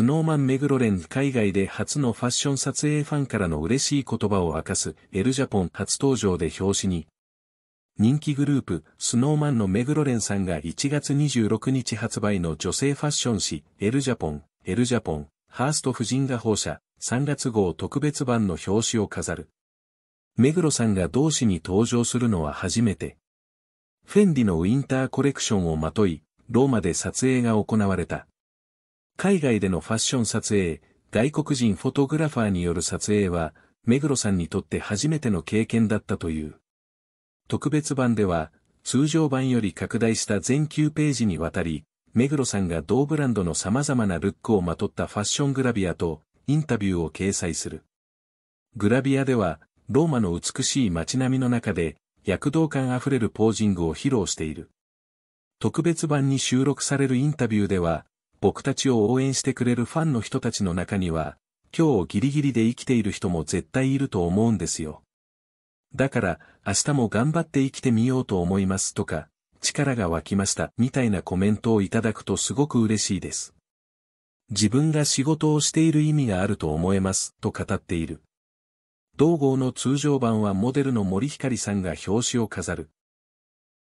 スノーマンメグロレン海外で初のファッション撮影ファンからの嬉しい言葉を明かすエルジャポン初登場で表紙に、人気グループ、スノーマンの目黒蓮さんが1月26日発売の女性ファッション誌、エルジャポン、エルジャポン、ハースト夫人が放射、3月号特別版の表紙を飾る。目黒さんが同誌に登場するのは初めて。フェンディのウィンターコレクションをまとい、ローマで撮影が行われた。海外でのファッション撮影、外国人フォトグラファーによる撮影は、目黒さんにとって初めての経験だったという。特別版では、通常版より拡大した全9ページにわたり、目黒さんが同ブランドの様々なルックをまとったファッショングラビアとインタビューを掲載する。グラビアでは、ローマの美しい街並みの中で、躍動感あふれるポージングを披露している。特別版に収録されるインタビューでは、僕たちを応援してくれるファンの人たちの中には、今日をギリギリで生きている人も絶対いると思うんですよ。だから、明日も頑張って生きてみようと思いますとか、力が湧きましたみたいなコメントをいただくとすごく嬉しいです。自分が仕事をしている意味があると思えますと語っている。同号の通常版はモデルの森光さんが表紙を飾る。